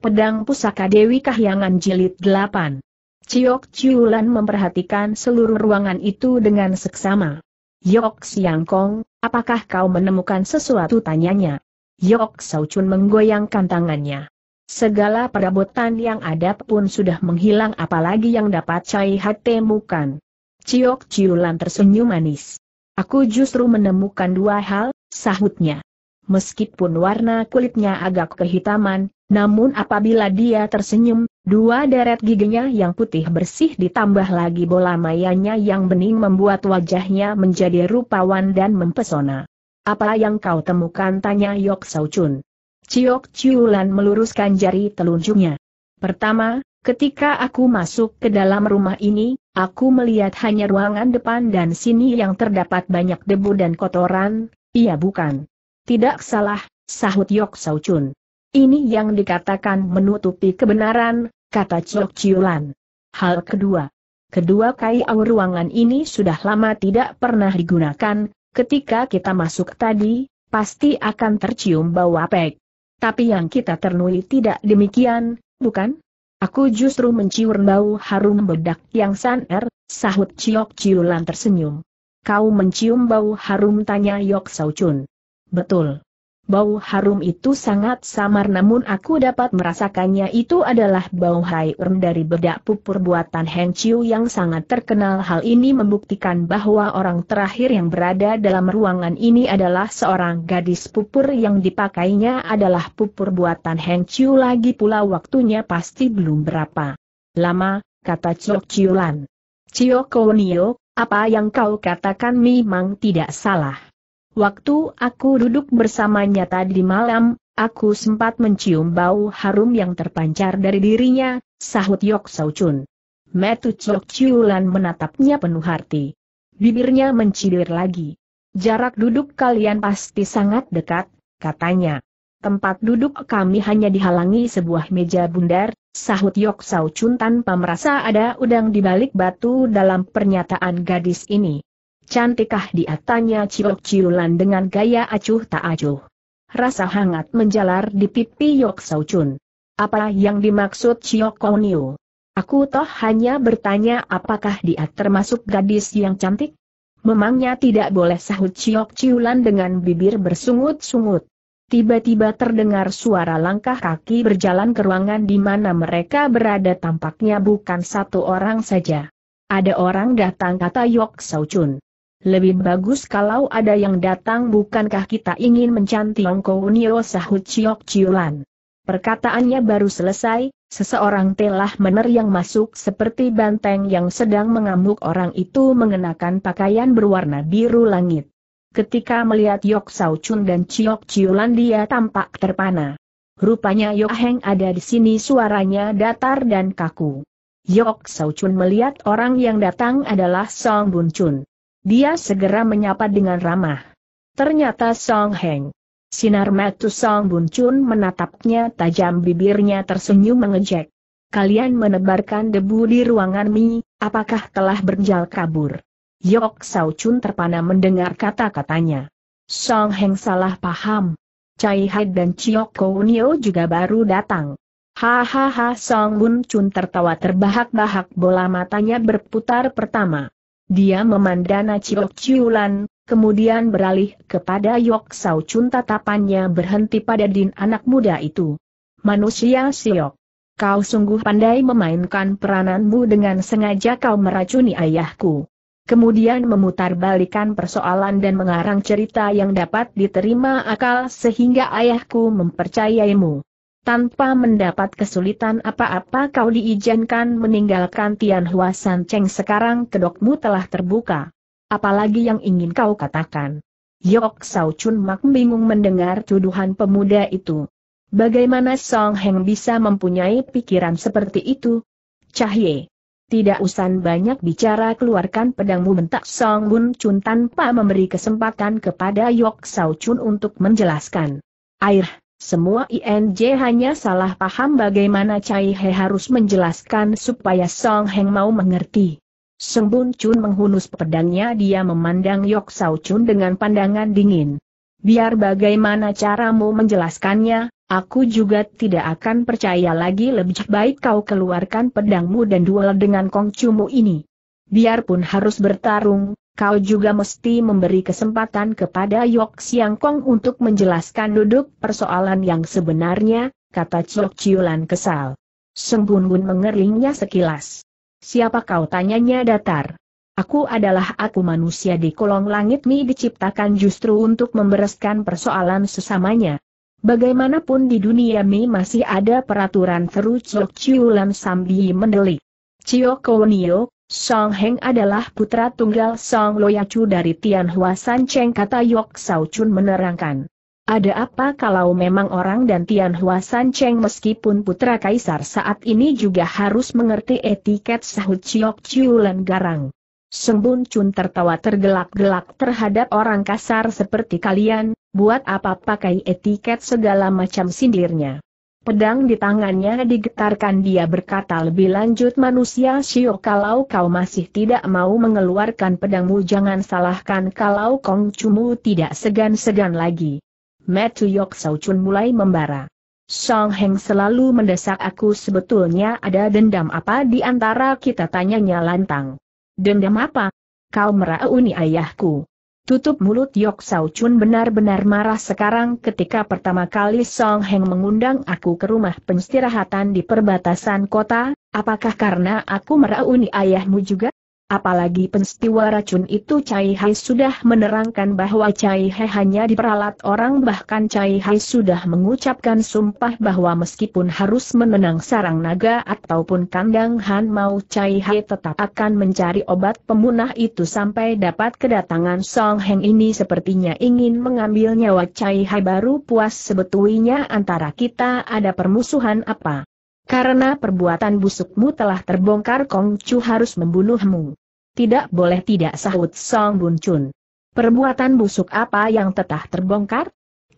Pedang Pusaka Dewi Kahyangan Jilid 8 Ciok Ciulan memperhatikan seluruh ruangan itu dengan seksama. Yok Kong, apakah kau menemukan sesuatu tanyanya? Yok Saucun menggoyangkan tangannya. Segala perabotan yang ada pun sudah menghilang apalagi yang dapat Cai temukan. Ciok Ciulan tersenyum manis. Aku justru menemukan dua hal, sahutnya. Meskipun warna kulitnya agak kehitaman, namun apabila dia tersenyum, dua deret giginya yang putih bersih ditambah lagi bola mayanya yang bening membuat wajahnya menjadi rupawan dan mempesona. Apa yang kau temukan tanya Yok Sau Chun. Ciok Ciulan meluruskan jari telunjuknya. Pertama, Ketika aku masuk ke dalam rumah ini, aku melihat hanya ruangan depan dan sini yang terdapat banyak debu dan kotoran, iya bukan. Tidak salah, sahut Yok Chun. Ini yang dikatakan menutupi kebenaran, kata Chok Chiulan. Hal kedua. Kedua kaiau ruangan ini sudah lama tidak pernah digunakan, ketika kita masuk tadi, pasti akan tercium bau apek. Tapi yang kita ternui tidak demikian, bukan? Aku justru mencium bau harum bedak yang saner, sahut Ciok Ciulan tersenyum. Kau mencium bau harum tanya Yok Chun. Betul. Bau harum itu sangat samar namun aku dapat merasakannya itu adalah bau harum dari bedak pupur buatan Heng Chiu yang sangat terkenal. Hal ini membuktikan bahwa orang terakhir yang berada dalam ruangan ini adalah seorang gadis pupur yang dipakainya adalah pupur buatan Heng Chiu lagi pula waktunya pasti belum berapa. Lama, kata Chiok Chiulan. Chiok Konio, apa yang kau katakan memang tidak salah. Waktu aku duduk bersamanya tadi malam, aku sempat mencium bau harum yang terpancar dari dirinya, sahut Yok Sau Chun. Metu Chok Chiulan menatapnya penuh hati. Bibirnya mencibir lagi. Jarak duduk kalian pasti sangat dekat, katanya. Tempat duduk kami hanya dihalangi sebuah meja bundar, sahut Yok Sau Chun tanpa merasa ada udang di balik batu dalam pernyataan gadis ini. Cantikkah dia tanya ciuk-ciulan dengan gaya acuh tak acuh. Rasa hangat menjalar di pipi Yok Sau Chun. Apa yang dimaksud Ciok Konyu? Aku toh hanya bertanya apakah dia termasuk gadis yang cantik? Memangnya tidak boleh sahut Ciok Ciulan dengan bibir bersungut-sungut. Tiba-tiba terdengar suara langkah kaki berjalan ke ruangan di mana mereka berada tampaknya bukan satu orang saja. Ada orang datang kata Yok Chun. Lebih bagus kalau ada yang datang bukankah kita ingin mencantik Nio sahut Ciok Ciulan. Perkataannya baru selesai, seseorang telah menerjang masuk seperti banteng yang sedang mengamuk orang itu mengenakan pakaian berwarna biru langit. Ketika melihat Yok Sao Chun dan Ciok Ciulan dia tampak terpana. Rupanya Yok Heng ada di sini suaranya datar dan kaku. Yok Sao Chun melihat orang yang datang adalah Song Bun Chun. Dia segera menyapa dengan ramah. Ternyata Song Heng. Sinar mata Song Bun menatapnya tajam bibirnya tersenyum mengejek. Kalian menebarkan debu di ruangan Mi, apakah telah berjal kabur? Yok Sao Chun terpana mendengar kata-katanya. Song Heng salah paham. Chai Hai dan Chiok Kounio juga baru datang. Hahaha Song Bun Chun tertawa terbahak-bahak bola matanya berputar pertama. Dia memandana Chiok ciulan kemudian beralih kepada Yok Sao Chun tatapannya berhenti pada Din anak muda itu. Manusia Siok. Kau sungguh pandai memainkan perananmu dengan sengaja kau meracuni ayahku. Kemudian memutarbalikan persoalan dan mengarang cerita yang dapat diterima akal sehingga ayahku mempercayaimu tanpa mendapat kesulitan apa-apa kau diizinkan meninggalkan Tianhua Cheng sekarang kedokmu telah terbuka. Apalagi yang ingin kau katakan? Yok Sao Chun Mak bingung mendengar tuduhan pemuda itu. Bagaimana Song Heng bisa mempunyai pikiran seperti itu? Cahye. Tidak usah banyak bicara keluarkan pedangmu mentak Song Bun Chun tanpa memberi kesempatan kepada Yok Sao Chun untuk menjelaskan. Air, semua INJ hanya salah paham bagaimana Cai He harus menjelaskan supaya Song Heng mau mengerti. Sung Bun Chun menghunus pedangnya dia memandang Yok Sao Chun dengan pandangan dingin. Biar bagaimana caramu menjelaskannya, aku juga tidak akan percaya lagi lebih baik kau keluarkan pedangmu dan duel dengan Kong Chumu ini. Biarpun harus bertarung, kau juga mesti memberi kesempatan kepada Yok Siang Kong untuk menjelaskan duduk persoalan yang sebenarnya, kata Chok Chiulan kesal. Seng Bun Bun mengeringnya sekilas. Siapa kau tanyanya datar? Aku adalah aku manusia di kolong langit mi diciptakan justru untuk membereskan persoalan sesamanya. Bagaimanapun di dunia mi masih ada peraturan seru Chok Chiulan sambil mendelik. Cio Konio, Song Heng adalah putra tunggal Song Loyacu dari Tianhua San Cheng kata Yok Sao Chun menerangkan. Ada apa kalau memang orang dan Tianhua San Cheng meskipun putra kaisar saat ini juga harus mengerti etiket sahut Chiok Len Garang. Sembun Chun tertawa tergelak-gelak terhadap orang kasar seperti kalian, buat apa pakai etiket segala macam sindirnya. Pedang di tangannya digetarkan dia berkata lebih lanjut manusia Shio kalau kau masih tidak mau mengeluarkan pedangmu jangan salahkan kalau Kong Chumu tidak segan-segan lagi. Metu Yok Sao Chun mulai membara. Song Heng selalu mendesak aku sebetulnya ada dendam apa di antara kita tanyanya lantang. Dendam apa? Kau merauni ayahku. Tutup mulut Yok Sao Chun benar-benar marah sekarang ketika pertama kali Song Heng mengundang aku ke rumah penistirahatan di perbatasan kota, apakah karena aku merauni ayahmu juga? Apalagi peristiwa racun itu Cai Hai sudah menerangkan bahwa Cai Hai hanya diperalat orang bahkan Cai Hai sudah mengucapkan sumpah bahwa meskipun harus menenang sarang naga ataupun kandang Han mau Cai Hai tetap akan mencari obat pemunah itu sampai dapat kedatangan Song Heng ini sepertinya ingin mengambil nyawa Cai Hai baru puas sebetulnya antara kita ada permusuhan apa. Karena perbuatan busukmu telah terbongkar Kong Chu harus membunuhmu. Tidak boleh tidak sahut Song Bun Chun. Perbuatan busuk apa yang tetah terbongkar?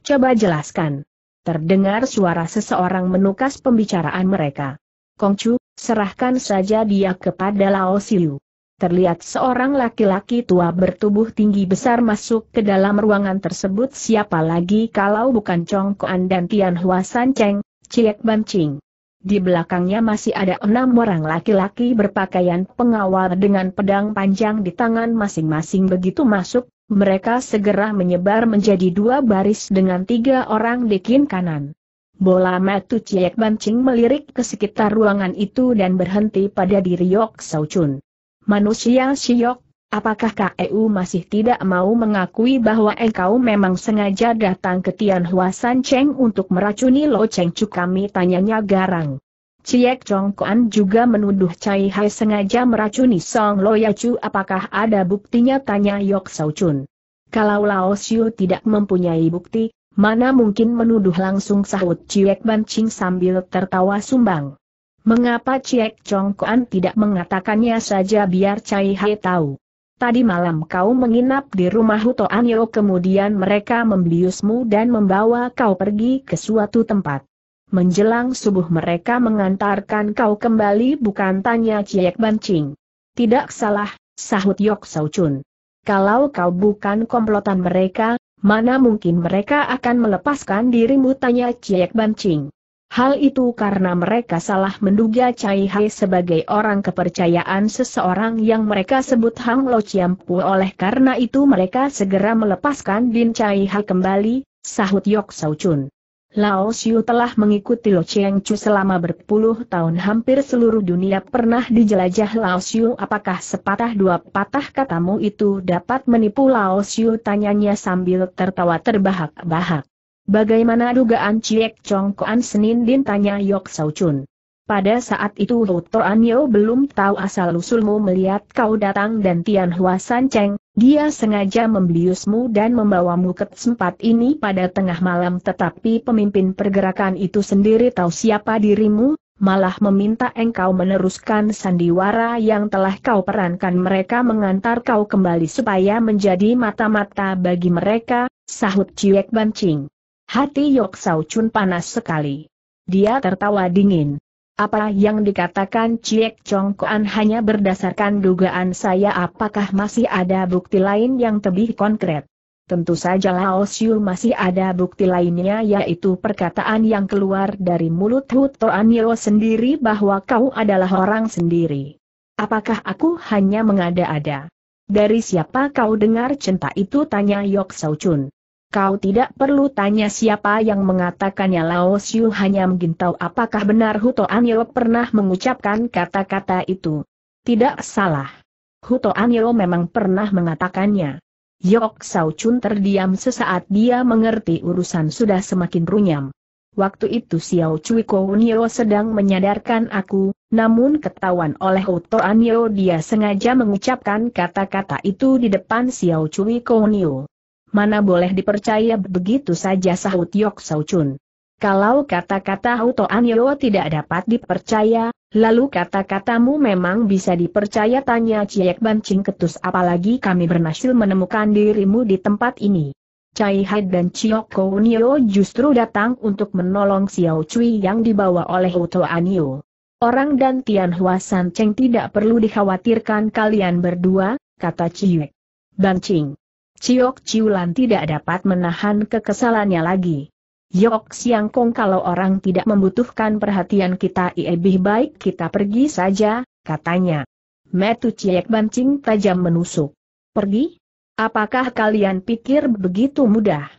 Coba jelaskan. Terdengar suara seseorang menukas pembicaraan mereka. Kong Chu, serahkan saja dia kepada Lao Siu. Terlihat seorang laki-laki tua bertubuh tinggi besar masuk ke dalam ruangan tersebut siapa lagi kalau bukan Chong Kuan dan Tian Hua San Cheng, Ciek Ban Ching. Di belakangnya masih ada enam orang laki-laki berpakaian pengawal dengan pedang panjang di tangan masing-masing begitu masuk, mereka segera menyebar menjadi dua baris dengan tiga orang di kin kanan. Bola metu Ciek Bancing melirik ke sekitar ruangan itu dan berhenti pada diri Yok Chun. Manusia Siok, Apakah KEU masih tidak mau mengakui bahwa engkau memang sengaja datang ke Tian Hua San Cheng untuk meracuni Lo Cheng Chu kami tanyanya garang. Ciek Chong Kuan juga menuduh Cai Hai sengaja meracuni Song Lo Ya Chu apakah ada buktinya tanya Yok Sao Chun. Kalau Lao Xiu tidak mempunyai bukti, mana mungkin menuduh langsung sahut Ciek Ban Ching sambil tertawa sumbang. Mengapa Ciek Chong Kuan tidak mengatakannya saja biar Cai Hai tahu? Tadi malam kau menginap di rumah Huto Anyo kemudian mereka membiusmu dan membawa kau pergi ke suatu tempat. Menjelang subuh mereka mengantarkan kau kembali bukan tanya Ciek Bancing. Tidak salah, sahut Yok Sau Chun. Kalau kau bukan komplotan mereka, mana mungkin mereka akan melepaskan dirimu tanya Ciek Bancing. Hal itu karena mereka salah menduga Cai Hai sebagai orang kepercayaan seseorang yang mereka sebut Hang Lo Pu. oleh karena itu mereka segera melepaskan Din Cai Hai kembali, sahut Yok Sao Chun. Lao Xiu telah mengikuti Lo Cheng Chu selama berpuluh tahun hampir seluruh dunia pernah dijelajah Lao Xiu apakah sepatah dua patah katamu itu dapat menipu Lao Xiu tanyanya sambil tertawa terbahak-bahak. Bagaimana dugaan Ciek Chong Koan Senin Din tanya Yok Sau Chun. Pada saat itu Ruto Anyo belum tahu asal-usulmu melihat kau datang dan Tian Hua San Cheng, dia sengaja membiusmu dan membawamu ke tempat ini pada tengah malam tetapi pemimpin pergerakan itu sendiri tahu siapa dirimu, malah meminta engkau meneruskan sandiwara yang telah kau perankan mereka mengantar kau kembali supaya menjadi mata-mata bagi mereka, sahut Ciek Bancing. Hati Yok Sau Chun panas sekali. Dia tertawa dingin. Apa yang dikatakan Ciek Chong Kuan hanya berdasarkan dugaan saya apakah masih ada bukti lain yang lebih konkret? Tentu saja Lao Xiu masih ada bukti lainnya yaitu perkataan yang keluar dari mulut Hu Toanio sendiri bahwa kau adalah orang sendiri. Apakah aku hanya mengada-ada? Dari siapa kau dengar cinta itu tanya Yok Sau Chun. Kau tidak perlu tanya siapa yang mengatakannya Lao Xiu hanya menggintau apakah benar Huto Anyo pernah mengucapkan kata-kata itu. Tidak salah. Huto Anyo memang pernah mengatakannya. Yok Sao Chun terdiam sesaat dia mengerti urusan sudah semakin runyam. Waktu itu Xiao Cui Kounio sedang menyadarkan aku, namun ketahuan oleh Huto Anyo dia sengaja mengucapkan kata-kata itu di depan Xiao Cui Kounio. Mana boleh dipercaya begitu saja sahut Yok Saucun. Chun. Kalau kata-kata Huto Anyo tidak dapat dipercaya, lalu kata-katamu memang bisa dipercaya tanya Ciek Bancing Ketus apalagi kami berhasil menemukan dirimu di tempat ini. Cai Hai dan Ciok Kounio justru datang untuk menolong Xiao Cui yang dibawa oleh Huto Anyo. Orang dan Tian Hua San Cheng tidak perlu dikhawatirkan kalian berdua, kata Ciek. Bancing. Ciok Ciulan tidak dapat menahan kekesalannya lagi. Yok Siang Kong kalau orang tidak membutuhkan perhatian kita lebih baik kita pergi saja, katanya. Metu Ciek Bancing tajam menusuk. Pergi? Apakah kalian pikir begitu mudah?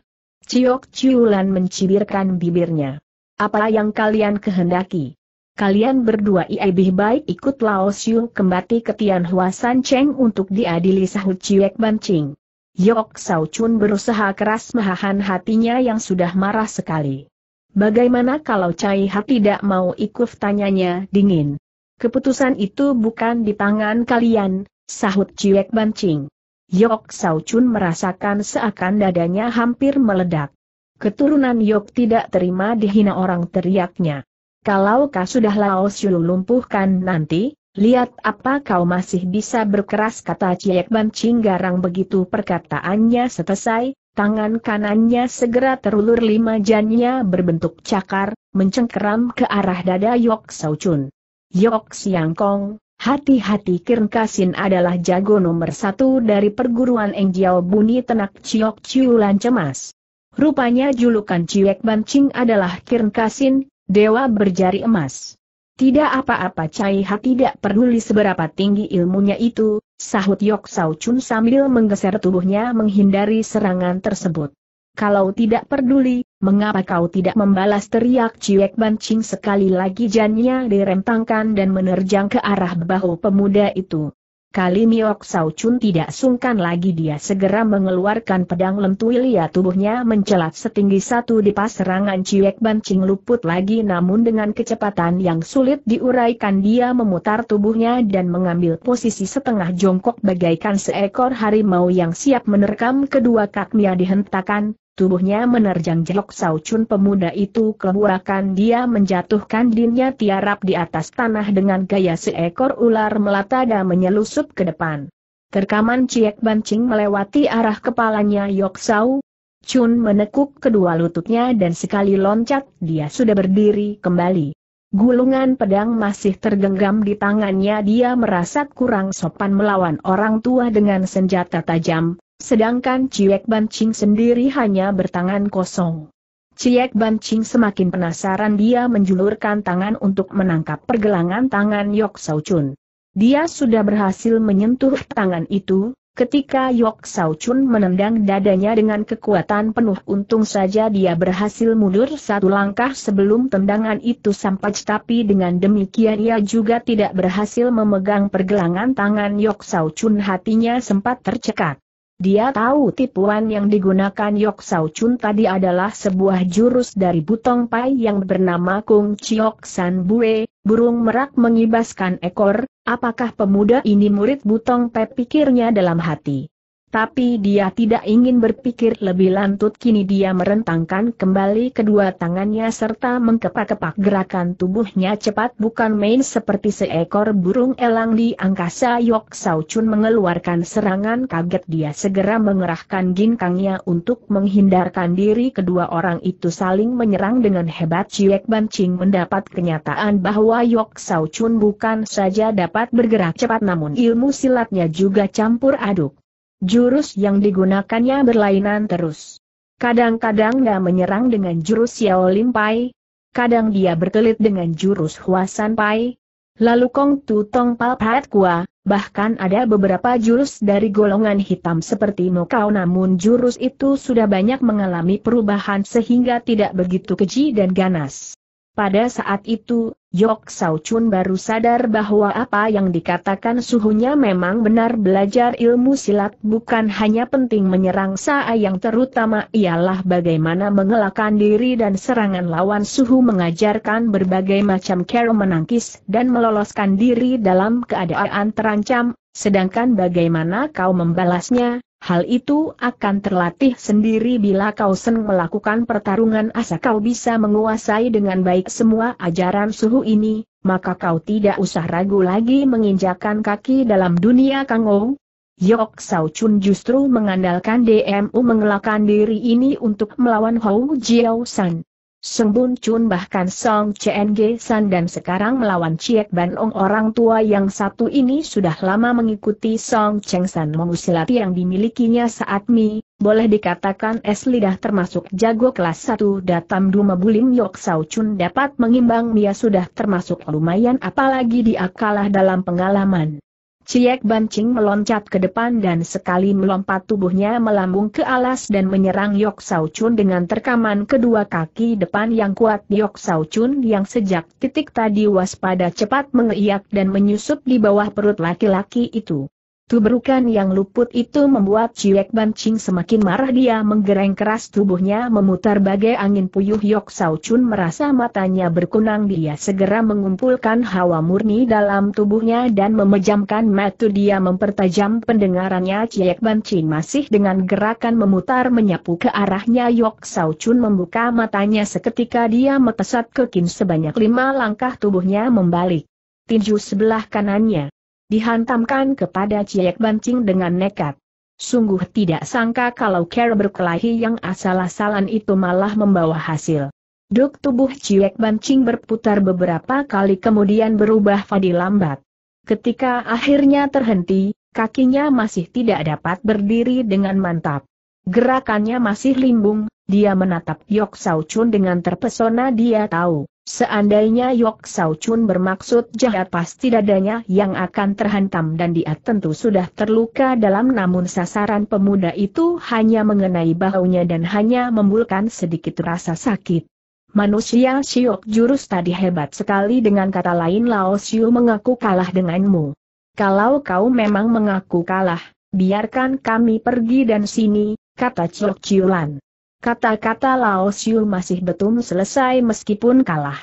Ciok Ciulan mencibirkan bibirnya. Apa yang kalian kehendaki? Kalian berdua lebih baik ikut Lao Siu kembali ke Tian Hua San Cheng untuk diadili sahut Ciek Bancing. Yok Sao Chun berusaha keras menahan hatinya yang sudah marah sekali. Bagaimana kalau Cai Ha tidak mau ikut tanyanya dingin? Keputusan itu bukan di tangan kalian, sahut Ciek Bancing. Yok Sao Chun merasakan seakan dadanya hampir meledak. Keturunan Yok tidak terima dihina orang teriaknya. Kalau kau sudah Laos Yulu lumpuhkan nanti, Lihat apa kau masih bisa berkeras kata Ciek Ban Cinggarang begitu perkataannya selesai, tangan kanannya segera terulur lima jannya berbentuk cakar, mencengkeram ke arah dada Yok Chun. Yok Siang Kong, hati-hati Kirn Kasin adalah jago nomor satu dari perguruan Engjiao Buni Tenak Ciok Ciulan Cemas. Rupanya julukan Ciek Ban Cing adalah Kirn Kasin, Dewa Berjari Emas. Tidak apa-apa Cai Ha tidak peduli seberapa tinggi ilmunya itu, sahut Yok Sao Chun sambil menggeser tubuhnya menghindari serangan tersebut. Kalau tidak peduli, mengapa kau tidak membalas teriak Ciek Bancing sekali lagi jannya direntangkan dan menerjang ke arah bahu pemuda itu. Kali Miok Sao Chun tidak sungkan lagi dia segera mengeluarkan pedang ya tubuhnya mencelat setinggi satu di pas serangan Ciek Bancing luput lagi namun dengan kecepatan yang sulit diuraikan dia memutar tubuhnya dan mengambil posisi setengah jongkok bagaikan seekor harimau yang siap menerkam kedua kaknya dihentakan, Tubuhnya menerjang jelok saucun pemuda itu keluarkan dia menjatuhkan dinnya tiarap di atas tanah dengan gaya seekor ular melata dan menyelusup ke depan. Terkaman ciek bancing melewati arah kepalanya Yok Sau, Chun menekuk kedua lututnya dan sekali loncat dia sudah berdiri kembali. Gulungan pedang masih tergenggam di tangannya dia merasa kurang sopan melawan orang tua dengan senjata tajam, sedangkan Ciek Bancing sendiri hanya bertangan kosong. Ciek Bancing semakin penasaran dia menjulurkan tangan untuk menangkap pergelangan tangan Yok Sao Chun. Dia sudah berhasil menyentuh tangan itu, Ketika Yok Sao Chun menendang dadanya dengan kekuatan penuh untung saja dia berhasil mundur satu langkah sebelum tendangan itu sampai tapi dengan demikian ia juga tidak berhasil memegang pergelangan tangan Yok Sao Chun hatinya sempat tercekat. Dia tahu tipuan yang digunakan Yok Sao Chun tadi adalah sebuah jurus dari Butong Pai yang bernama Kung Chiok San Bue, burung merak mengibaskan ekor, apakah pemuda ini murid Butong Pai pikirnya dalam hati. Tapi dia tidak ingin berpikir lebih lanjut kini dia merentangkan kembali kedua tangannya serta mengkepak-kepak gerakan tubuhnya cepat bukan main seperti seekor burung elang di angkasa Yok Sao Chun mengeluarkan serangan kaget dia segera mengerahkan ginkangnya untuk menghindarkan diri kedua orang itu saling menyerang dengan hebat Ciek Ban Ching mendapat kenyataan bahwa Yok Sao Chun bukan saja dapat bergerak cepat namun ilmu silatnya juga campur aduk. Jurus yang digunakannya berlainan terus. Kadang-kadang dia menyerang dengan jurus Xiao Lim Pai, kadang dia berkelit dengan jurus Huasan Pai, lalu Kong Tu Tong Pal Pat Kua, bahkan ada beberapa jurus dari golongan hitam seperti Mokau namun jurus itu sudah banyak mengalami perubahan sehingga tidak begitu keji dan ganas. Pada saat itu, Yok Sao Chun baru sadar bahwa apa yang dikatakan suhunya memang benar belajar ilmu silat bukan hanya penting menyerang saa yang terutama ialah bagaimana mengelakkan diri dan serangan lawan suhu mengajarkan berbagai macam cara menangkis dan meloloskan diri dalam keadaan terancam, sedangkan bagaimana kau membalasnya, Hal itu akan terlatih sendiri bila kau sen melakukan pertarungan asa kau bisa menguasai dengan baik semua ajaran suhu ini, maka kau tidak usah ragu lagi menginjakan kaki dalam dunia kangou. Yok Sao Chun justru mengandalkan DMU mengelakkan diri ini untuk melawan Hou Jiao San. Sembun Chun bahkan Song CNG San dan sekarang melawan Chiek Ban Ong orang tua yang satu ini sudah lama mengikuti Song Cheng San mengusilat yang dimilikinya saat Mi, boleh dikatakan es lidah termasuk jago kelas 1 datam Duma Bulim Yok Sao Chun dapat mengimbang Mia sudah termasuk lumayan apalagi dia kalah dalam pengalaman. Ciek Bancing meloncat ke depan dan sekali melompat tubuhnya melambung ke alas dan menyerang Yok Sao Chun dengan terkaman kedua kaki depan yang kuat Yok Sao Chun yang sejak titik tadi waspada cepat mengeiak dan menyusup di bawah perut laki-laki itu. Tubrukan yang luput itu membuat Ciek Bancing semakin marah dia menggereng keras tubuhnya memutar bagai angin puyuh Yok Sao Chun merasa matanya berkunang dia segera mengumpulkan hawa murni dalam tubuhnya dan memejamkan mata dia mempertajam pendengarannya Ciek Bancing masih dengan gerakan memutar menyapu ke arahnya Yok Sao Chun membuka matanya seketika dia metesat ke kin sebanyak lima langkah tubuhnya membalik. Tinju sebelah kanannya dihantamkan kepada Ciek Bancing dengan nekat. Sungguh tidak sangka kalau cara berkelahi yang asal-asalan itu malah membawa hasil. Duk tubuh Ciek Bancing berputar beberapa kali kemudian berubah fadi lambat. Ketika akhirnya terhenti, kakinya masih tidak dapat berdiri dengan mantap. Gerakannya masih limbung, dia menatap Yok Sao Chun dengan terpesona dia tahu. Seandainya Yok Sao Chun bermaksud jahat pasti dadanya yang akan terhantam dan dia tentu sudah terluka dalam namun sasaran pemuda itu hanya mengenai bahunya dan hanya memulkan sedikit rasa sakit. Manusia Siok jurus tadi hebat sekali dengan kata lain Lao Siu mengaku kalah denganmu. Kalau kau memang mengaku kalah, biarkan kami pergi dan sini, kata Chiok Chiulan. Kata-kata Lao Xiu masih betul selesai meskipun kalah.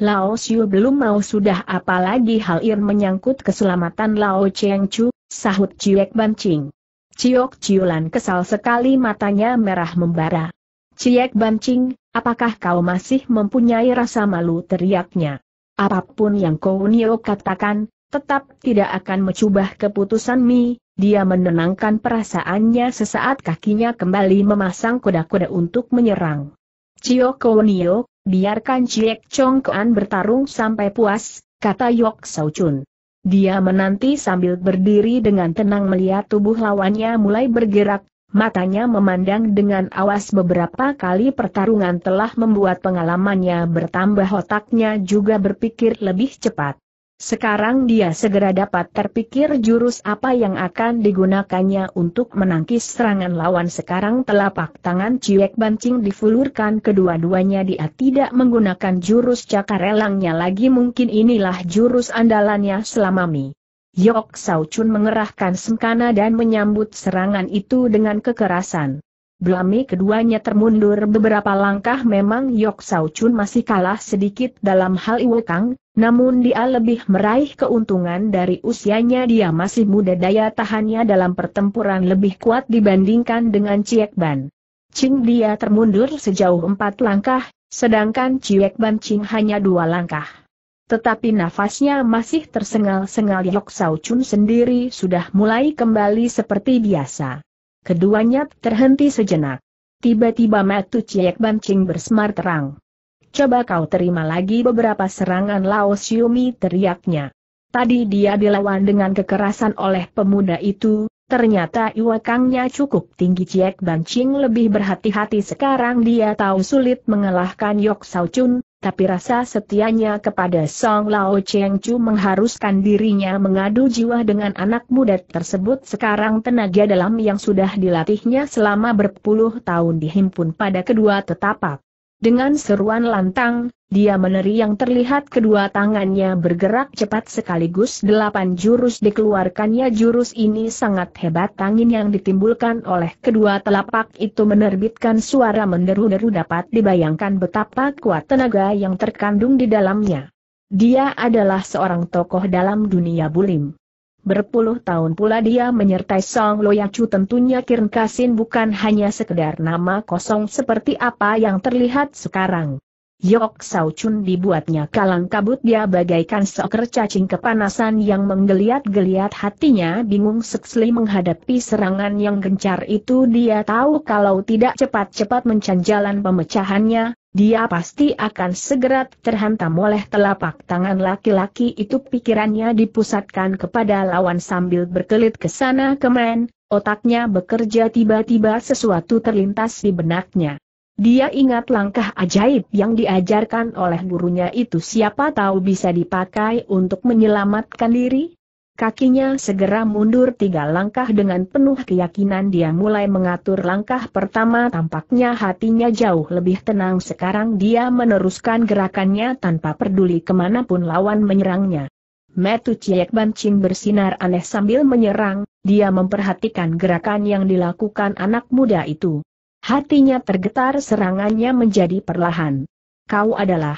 Lao Xiu belum mau sudah apalagi hal ir menyangkut keselamatan Lao Cheng Chu, sahut Ciek Bancing. Ciok Ciulan kesal sekali matanya merah membara. Ciek Bancing, apakah kau masih mempunyai rasa malu teriaknya? Apapun yang kau Nio katakan, tetap tidak akan mencubah keputusan Mi, dia menenangkan perasaannya sesaat kakinya kembali memasang kuda-kuda untuk menyerang. Cio Kownio, biarkan Ciek Chong Kuan bertarung sampai puas, kata Yok Sao Chun. Dia menanti sambil berdiri dengan tenang melihat tubuh lawannya mulai bergerak, matanya memandang dengan awas beberapa kali pertarungan telah membuat pengalamannya bertambah otaknya juga berpikir lebih cepat. Sekarang dia segera dapat terpikir jurus apa yang akan digunakannya untuk menangkis serangan lawan sekarang telapak tangan Ciek Bancing difulurkan kedua-duanya dia tidak menggunakan jurus cakar elangnya lagi mungkin inilah jurus andalannya selama Mi. Yok Sao Chun mengerahkan sengkana dan menyambut serangan itu dengan kekerasan. Blami keduanya termundur beberapa langkah memang Yok Sao Chun masih kalah sedikit dalam hal Iwo namun dia lebih meraih keuntungan dari usianya dia masih muda daya tahannya dalam pertempuran lebih kuat dibandingkan dengan Ciek Ban. Ching dia termundur sejauh empat langkah, sedangkan Ciek Ban Ching hanya dua langkah. Tetapi nafasnya masih tersengal-sengal Yok Sao Chun sendiri sudah mulai kembali seperti biasa. Keduanya terhenti sejenak. Tiba-tiba Matu Ciek Bancing bersemar terang. Coba kau terima lagi beberapa serangan Laos Xiumi teriaknya. Tadi dia dilawan dengan kekerasan oleh pemuda itu, ternyata iwakangnya cukup tinggi Ciek Bancing lebih berhati-hati sekarang dia tahu sulit mengalahkan Yok Sao Chun, tapi rasa setianya kepada Song Lao Cheng Chu mengharuskan dirinya mengadu jiwa dengan anak muda tersebut sekarang tenaga dalam yang sudah dilatihnya selama berpuluh tahun dihimpun pada kedua tetapak. Dengan seruan lantang, dia meneri yang terlihat kedua tangannya bergerak cepat sekaligus delapan jurus dikeluarkannya jurus ini sangat hebat angin yang ditimbulkan oleh kedua telapak itu menerbitkan suara menderu-deru dapat dibayangkan betapa kuat tenaga yang terkandung di dalamnya. Dia adalah seorang tokoh dalam dunia bulim. Berpuluh tahun pula dia menyertai Song Loyacu tentunya Kirn Kasin bukan hanya sekedar nama kosong seperti apa yang terlihat sekarang. Yok Sao Chun dibuatnya kalang kabut dia bagaikan seker cacing kepanasan yang menggeliat-geliat hatinya bingung seksli menghadapi serangan yang gencar itu dia tahu kalau tidak cepat-cepat mencanjalan pemecahannya, dia pasti akan segera terhantam oleh telapak tangan laki-laki itu pikirannya dipusatkan kepada lawan sambil berkelit ke sana kemen, otaknya bekerja tiba-tiba sesuatu terlintas di benaknya. Dia ingat langkah ajaib yang diajarkan oleh gurunya itu siapa tahu bisa dipakai untuk menyelamatkan diri? Kakinya segera mundur tiga langkah dengan penuh keyakinan dia mulai mengatur langkah pertama tampaknya hatinya jauh lebih tenang sekarang dia meneruskan gerakannya tanpa peduli kemanapun lawan menyerangnya. Metu Ciek Bancing bersinar aneh sambil menyerang, dia memperhatikan gerakan yang dilakukan anak muda itu. Hatinya tergetar serangannya menjadi perlahan. Kau adalah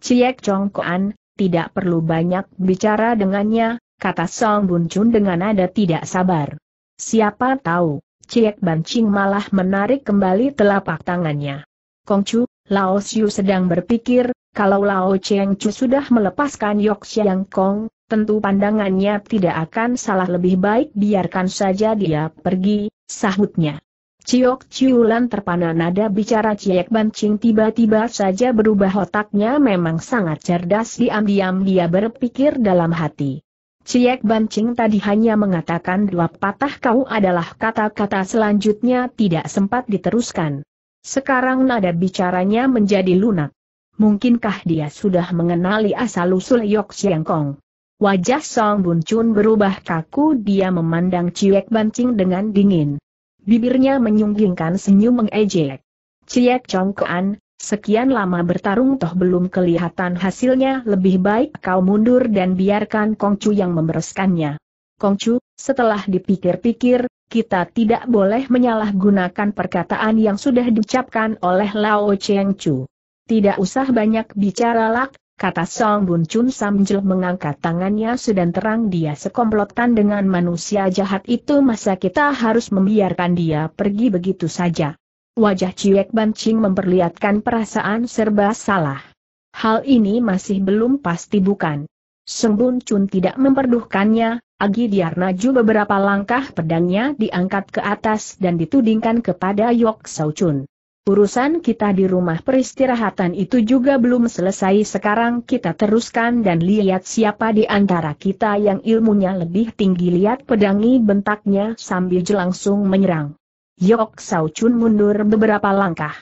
Ciek Chong Koan, tidak perlu banyak bicara dengannya, kata Song Bun Chun dengan nada tidak sabar. Siapa tahu, Ciek Bancing malah menarik kembali telapak tangannya. Kongcu, Lao Xiu sedang berpikir, kalau Lao Cheng Chu sudah melepaskan Yok Xiang Kong, tentu pandangannya tidak akan salah lebih baik biarkan saja dia pergi, sahutnya. Ciok Ciulan terpana nada bicara Ciek Bancing tiba-tiba saja berubah otaknya memang sangat cerdas diam-diam dia berpikir dalam hati. Ciek Bancing tadi hanya mengatakan dua patah kau adalah kata-kata selanjutnya tidak sempat diteruskan. Sekarang nada bicaranya menjadi lunak. Mungkinkah dia sudah mengenali asal-usul Yok Siang Kong? Wajah Song Bun Chun berubah kaku dia memandang Ciek Bancing dengan dingin bibirnya menyunggingkan senyum mengejek. Ciek congkoan, sekian lama bertarung toh belum kelihatan hasilnya lebih baik kau mundur dan biarkan Kongcu yang membereskannya. Kongcu, setelah dipikir-pikir, kita tidak boleh menyalahgunakan perkataan yang sudah diucapkan oleh Lao Cheng Chu. Tidak usah banyak bicara lak, kata Song Bun Chun sambil mengangkat tangannya sedang terang dia sekomplotan dengan manusia jahat itu masa kita harus membiarkan dia pergi begitu saja. Wajah Ciek Bancing memperlihatkan perasaan serba salah. Hal ini masih belum pasti bukan. Bun Chun tidak memperduhkannya, Agi diarnaju beberapa langkah pedangnya diangkat ke atas dan ditudingkan kepada Yok Sau Chun. Urusan kita di rumah peristirahatan itu juga belum selesai sekarang kita teruskan dan lihat siapa di antara kita yang ilmunya lebih tinggi lihat pedangi bentaknya sambil langsung menyerang. Yok Sao Chun mundur beberapa langkah.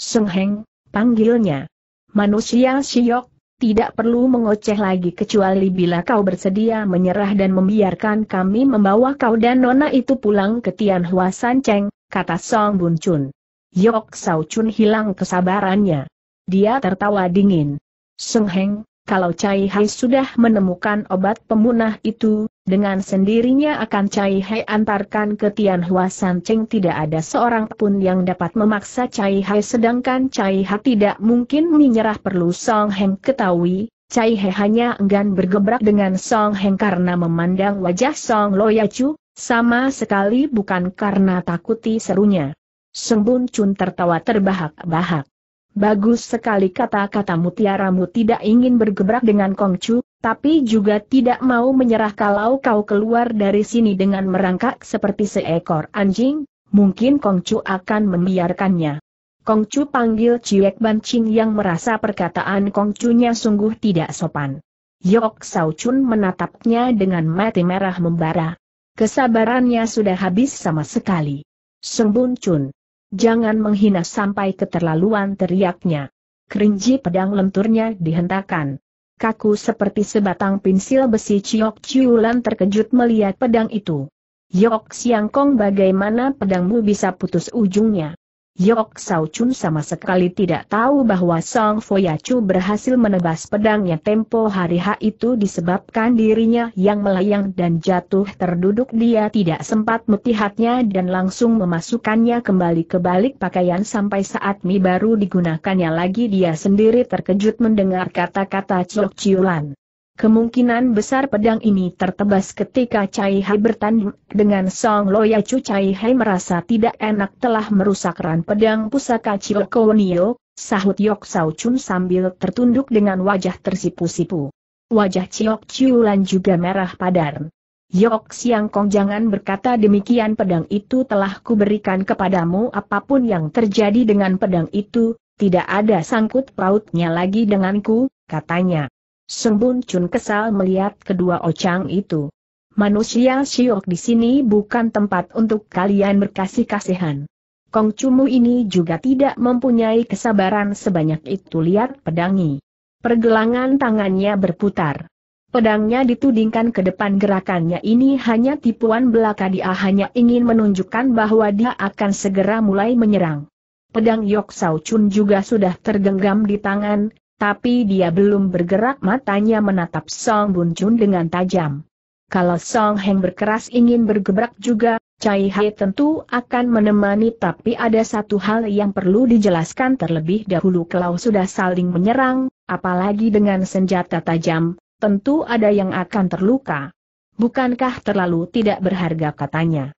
Seng Heng, panggilnya. Manusia Shiok, tidak perlu mengoceh lagi kecuali bila kau bersedia menyerah dan membiarkan kami membawa kau dan Nona itu pulang ke Tianhua Hua San Cheng, kata Song Bun Chun. Yok Sao Chun hilang kesabarannya. Dia tertawa dingin. Seng Heng, kalau Cai Hai sudah menemukan obat pemunah itu, dengan sendirinya akan Cai Hai antarkan ke Tian Hua San Cheng tidak ada seorang pun yang dapat memaksa Cai Hai sedangkan Cai Hai tidak mungkin menyerah perlu Song Heng ketahui, Cai Hai hanya enggan bergebrak dengan Song Heng karena memandang wajah Song Chu, sama sekali bukan karena takuti serunya. Sembun Chun tertawa terbahak-bahak. Bagus sekali kata-kata mutiaramu tidak ingin bergebrak dengan Kongcu, tapi juga tidak mau menyerah kalau kau keluar dari sini dengan merangkak seperti seekor anjing, mungkin Kongcu akan membiarkannya. Kongcu panggil Ciek Bancing yang merasa perkataan Chu-nya sungguh tidak sopan. Yok Sao Chun menatapnya dengan mati merah membara. Kesabarannya sudah habis sama sekali. Sembun Chun. Jangan menghina sampai keterlaluan teriaknya. Kerinci pedang lenturnya dihentakan. Kaku seperti sebatang pensil besi Ciok Ciulan terkejut melihat pedang itu. Yok Kong bagaimana pedangmu bisa putus ujungnya? Yok Sao Chun sama sekali tidak tahu bahwa Song Foyacu berhasil menebas pedangnya tempo hari H itu disebabkan dirinya yang melayang dan jatuh terduduk dia tidak sempat metihatnya dan langsung memasukkannya kembali ke balik pakaian sampai saat mi baru digunakannya lagi dia sendiri terkejut mendengar kata-kata Chok Lan. Kemungkinan besar pedang ini tertebas ketika Cai Hai bertanding dengan Song Loya Chu Cai Hai merasa tidak enak telah merusak ran pedang pusaka Chioko Nio, sahut Yok Sao Chun sambil tertunduk dengan wajah tersipu-sipu. Wajah Chiok Chiulan juga merah padar. Yok Siang Kong jangan berkata demikian pedang itu telah kuberikan kepadamu apapun yang terjadi dengan pedang itu, tidak ada sangkut pautnya lagi denganku, katanya. Sembun Chun kesal melihat kedua ocang itu. Manusia siok di sini bukan tempat untuk kalian berkasih-kasihan. Kong Cumu ini juga tidak mempunyai kesabaran sebanyak itu lihat pedangi. Pergelangan tangannya berputar. Pedangnya ditudingkan ke depan gerakannya ini hanya tipuan belaka dia hanya ingin menunjukkan bahwa dia akan segera mulai menyerang. Pedang Yok Sao Chun juga sudah tergenggam di tangan, tapi dia belum bergerak matanya menatap Song Bun Chun dengan tajam. Kalau Song Heng berkeras ingin bergebrak juga, Cai Hai tentu akan menemani tapi ada satu hal yang perlu dijelaskan terlebih dahulu kalau sudah saling menyerang, apalagi dengan senjata tajam, tentu ada yang akan terluka. Bukankah terlalu tidak berharga katanya?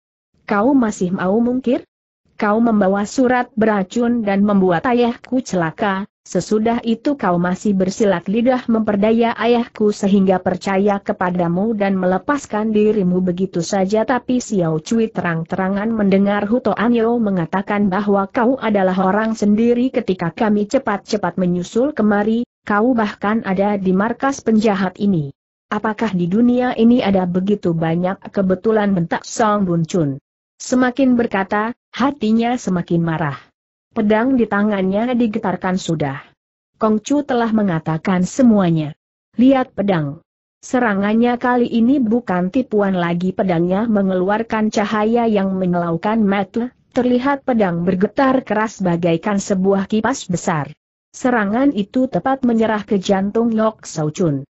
Kau masih mau mungkir? Kau membawa surat beracun dan membuat ayahku celaka, Sesudah itu kau masih bersilat lidah memperdaya ayahku sehingga percaya kepadamu dan melepaskan dirimu begitu saja tapi Xiao Cui terang-terangan mendengar Huto Anyo mengatakan bahwa kau adalah orang sendiri ketika kami cepat-cepat menyusul kemari, kau bahkan ada di markas penjahat ini. Apakah di dunia ini ada begitu banyak kebetulan bentak Song Bun Chun? Semakin berkata, hatinya semakin marah. Pedang di tangannya digetarkan sudah. Kong Chu telah mengatakan semuanya. Lihat pedang. Serangannya kali ini bukan tipuan lagi pedangnya mengeluarkan cahaya yang menyelaukan mata, terlihat pedang bergetar keras bagaikan sebuah kipas besar. Serangan itu tepat menyerah ke jantung Lok Sao Chun.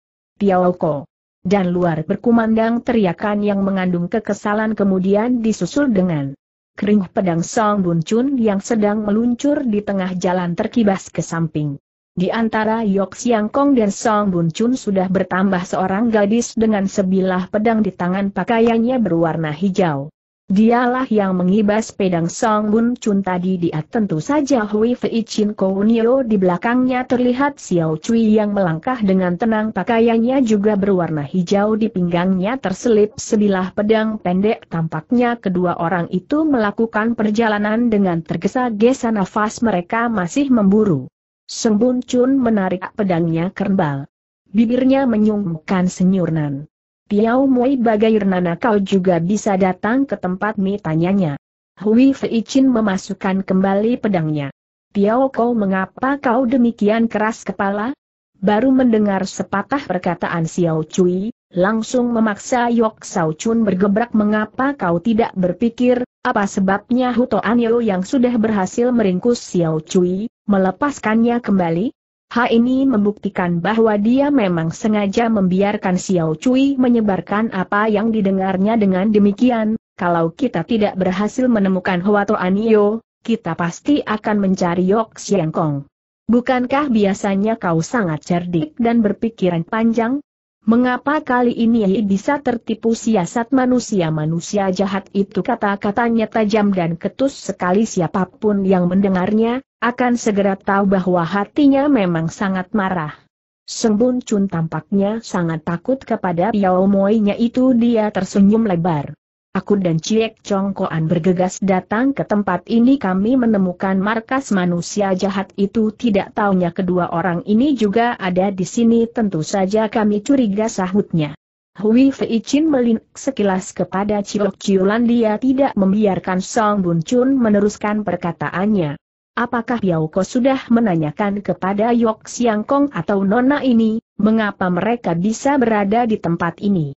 Ko. Dan luar berkumandang teriakan yang mengandung kekesalan kemudian disusul dengan kering pedang Song Bun Chun yang sedang meluncur di tengah jalan terkibas ke samping. Di antara Yok Siang Kong dan Song Bun Chun sudah bertambah seorang gadis dengan sebilah pedang di tangan pakaiannya berwarna hijau. Dialah yang mengibas pedang Song Bun Chun tadi dia tentu saja Hui Fei Chin Kounio di belakangnya terlihat Xiao Cui yang melangkah dengan tenang pakaiannya juga berwarna hijau di pinggangnya terselip sebilah pedang pendek tampaknya kedua orang itu melakukan perjalanan dengan tergesa-gesa nafas mereka masih memburu. Song Bun Chun menarik pedangnya kerbal. Bibirnya menyungkan senyuran. Piao Mui bagaimana kau juga bisa datang ke tempat mi tanyanya. Hui Fei Chin memasukkan kembali pedangnya. Piao kau mengapa kau demikian keras kepala? Baru mendengar sepatah perkataan Xiao Cui, langsung memaksa Yok Sao Chun bergebrak mengapa kau tidak berpikir, apa sebabnya Huto Anio yang sudah berhasil meringkus Xiao Cui, melepaskannya kembali? Hal ini membuktikan bahwa dia memang sengaja membiarkan Xiao Cui menyebarkan apa yang didengarnya dengan demikian, kalau kita tidak berhasil menemukan Hua Anio, kita pasti akan mencari Yok Kong. Bukankah biasanya kau sangat cerdik dan berpikiran panjang? Mengapa kali ini ia bisa tertipu siasat manusia-manusia jahat itu kata-katanya tajam dan ketus sekali siapapun yang mendengarnya, akan segera tahu bahwa hatinya memang sangat marah. Sembun Chun tampaknya sangat takut kepada Piao Moinya itu dia tersenyum lebar. Aku dan Ciek Congkoan bergegas datang ke tempat ini kami menemukan markas manusia jahat itu tidak taunya kedua orang ini juga ada di sini tentu saja kami curiga sahutnya. Hui Fei Chin melirik sekilas kepada Ciok Ciulan dia tidak membiarkan Song Bun Chun meneruskan perkataannya. Apakah Yauko sudah menanyakan kepada Yok Siang Kong atau Nona ini, mengapa mereka bisa berada di tempat ini?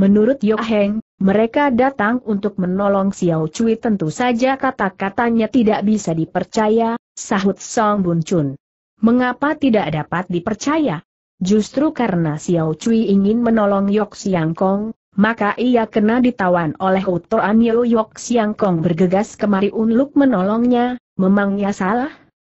Menurut Yok Heng, mereka datang untuk menolong Xiao Cui tentu saja kata-katanya tidak bisa dipercaya, sahut Song Bun Chun. Mengapa tidak dapat dipercaya? Justru karena Xiao Cui ingin menolong Yok Siang Kong, maka ia kena ditawan oleh utusan Yok Siang Kong bergegas kemari untuk menolongnya, memangnya salah?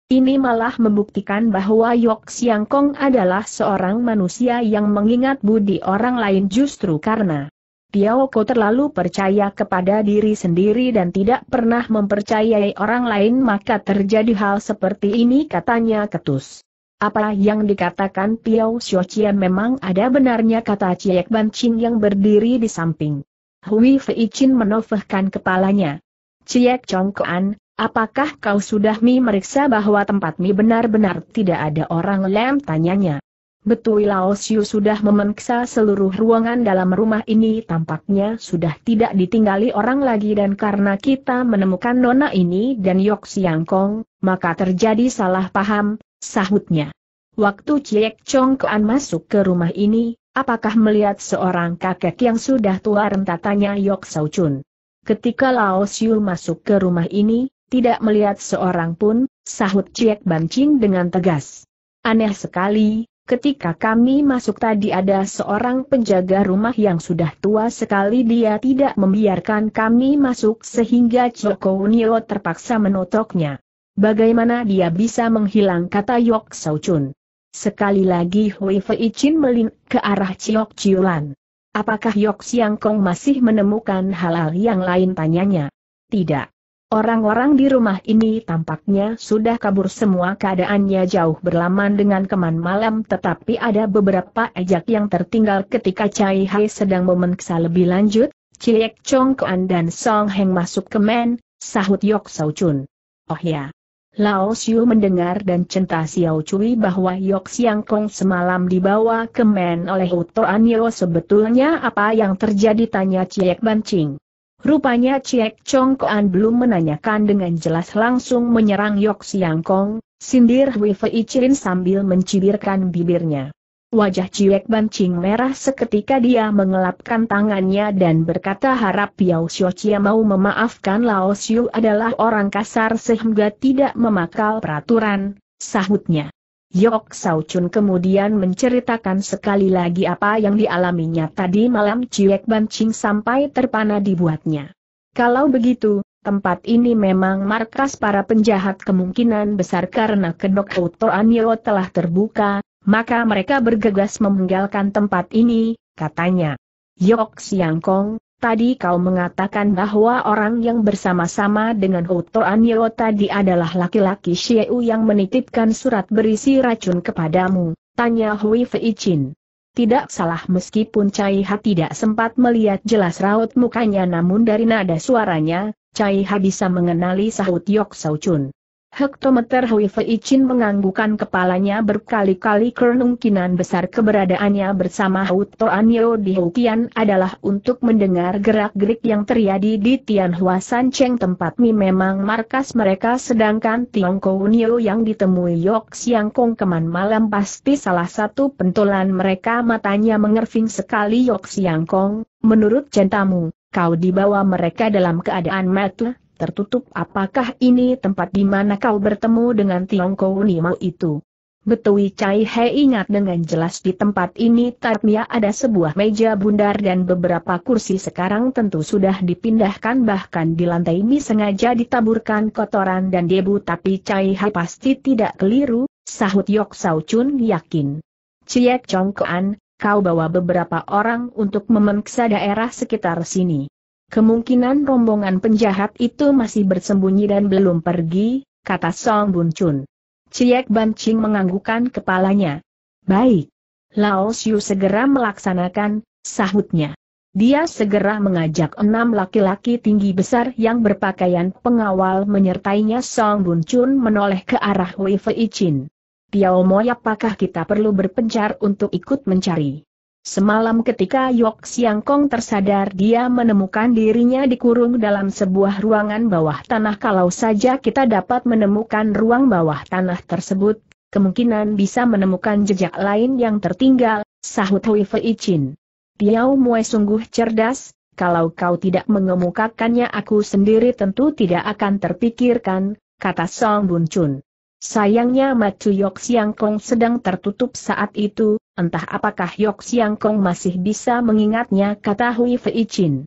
Ini malah membuktikan bahwa Yok Siang Kong adalah seorang manusia yang mengingat budi orang lain justru karena Tiaoko terlalu percaya kepada diri sendiri dan tidak pernah mempercayai orang lain maka terjadi hal seperti ini katanya ketus. Apa yang dikatakan Piao Xiaoqian memang ada benarnya kata Ciek Ban Qing yang berdiri di samping. Hui Fei Qin menofahkan kepalanya. Ciek Chongkoan, apakah kau sudah memeriksa bahwa tempat mi benar-benar tidak ada orang lem tanyanya. Betul Laosio sudah memeriksa seluruh ruangan dalam rumah ini tampaknya sudah tidak ditinggali orang lagi dan karena kita menemukan nona ini dan Yok Kong, maka terjadi salah paham, sahutnya. Waktu Ciek Chong Kuan masuk ke rumah ini, apakah melihat seorang kakek yang sudah tua rentatanya Yok Sao Chun. Ketika Laosiu masuk ke rumah ini, tidak melihat seorang pun, sahut Ciek Bancing dengan tegas. Aneh sekali, Ketika kami masuk tadi ada seorang penjaga rumah yang sudah tua sekali dia tidak membiarkan kami masuk sehingga Joko Unio terpaksa menotoknya. Bagaimana dia bisa menghilang kata Yok Saucun. Sekali lagi Hui Fei Chin melin ke arah Ciok Ciulan. Apakah Yok Siang Kong masih menemukan halal yang lain tanyanya? Tidak. Orang-orang di rumah ini tampaknya sudah kabur semua keadaannya jauh berlaman dengan keman malam tetapi ada beberapa ejak yang tertinggal ketika Chai Hai sedang memeriksa lebih lanjut, Ciek Chong Kuan dan Song Heng masuk ke men, sahut Yok Sau Chun. Oh ya. Lao Xiu mendengar dan cinta Xiao Cui bahwa Yok Siang Kong semalam dibawa ke men oleh Uto Anio sebetulnya apa yang terjadi tanya Ciek Bancing. Rupanya Ciek Chong Koan belum menanyakan dengan jelas langsung menyerang Yok Siang Kong, sindir Hui Fei Chin sambil mencibirkan bibirnya. Wajah Ciek Bancing merah seketika dia mengelapkan tangannya dan berkata harap Piao Xiu Chia mau memaafkan Lao Xiu adalah orang kasar sehingga tidak memakal peraturan, sahutnya. Yok Sao Chun kemudian menceritakan sekali lagi apa yang dialaminya tadi malam Ciek Ban Ching sampai terpana dibuatnya. Kalau begitu, tempat ini memang markas para penjahat kemungkinan besar karena kedok Oto Anio telah terbuka, maka mereka bergegas meninggalkan tempat ini, katanya. Yok Siang Kong, Tadi kau mengatakan bahwa orang yang bersama-sama dengan Hoto Anyo tadi adalah laki-laki Xieu yang menitipkan surat berisi racun kepadamu, tanya Hui Fei Tidak salah meskipun Cai Ha tidak sempat melihat jelas raut mukanya namun dari nada suaranya, Cai Ha bisa mengenali sahut Yok Sau Chun. Hektometer Hui Fei Chin menganggukan kepalanya berkali-kali kemungkinan besar keberadaannya bersama Hou Toanio di Tian adalah untuk mendengar gerak-gerik yang terjadi di Tian Hua San Cheng tempat Mi memang markas mereka sedangkan Tiongkounio yang ditemui Yok Siang Kong keman malam pasti salah satu pentolan mereka matanya mengerving sekali Yok Siang Kong, menurut centamu, kau dibawa mereka dalam keadaan matuh? tertutup apakah ini tempat di mana kau bertemu dengan Tiongkok Nimo itu. Betui Cai He ingat dengan jelas di tempat ini tadinya ada sebuah meja bundar dan beberapa kursi sekarang tentu sudah dipindahkan bahkan di lantai ini sengaja ditaburkan kotoran dan debu tapi Cai He pasti tidak keliru, sahut Yok Sao Chun yakin. Ciek Kuan, kau bawa beberapa orang untuk memeriksa daerah sekitar sini. Kemungkinan rombongan penjahat itu masih bersembunyi dan belum pergi, kata Song Bun Chun. Ciek Ban Ching menganggukkan kepalanya. Baik. Lao Xiu segera melaksanakan, sahutnya. Dia segera mengajak enam laki-laki tinggi besar yang berpakaian pengawal menyertainya Song Bun Chun menoleh ke arah Wei Fei Chin. Piao Moy apakah kita perlu berpencar untuk ikut mencari? Semalam ketika Yok Siang Kong tersadar dia menemukan dirinya dikurung dalam sebuah ruangan bawah tanah kalau saja kita dapat menemukan ruang bawah tanah tersebut, kemungkinan bisa menemukan jejak lain yang tertinggal, sahut Hui Fei Chin. Piao Mue sungguh cerdas, kalau kau tidak mengemukakannya aku sendiri tentu tidak akan terpikirkan, kata Song Bun Chun. Sayangnya Macu Yok Siang Kong sedang tertutup saat itu, entah apakah Yok Siang Kong masih bisa mengingatnya kata Hui Fei Chin.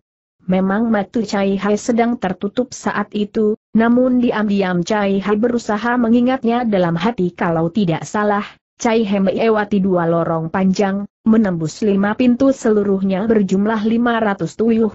Memang Matu Chai Hai sedang tertutup saat itu, namun diam-diam Chai Hai berusaha mengingatnya dalam hati kalau tidak salah, Chai Hai melewati dua lorong panjang, menembus lima pintu seluruhnya berjumlah 573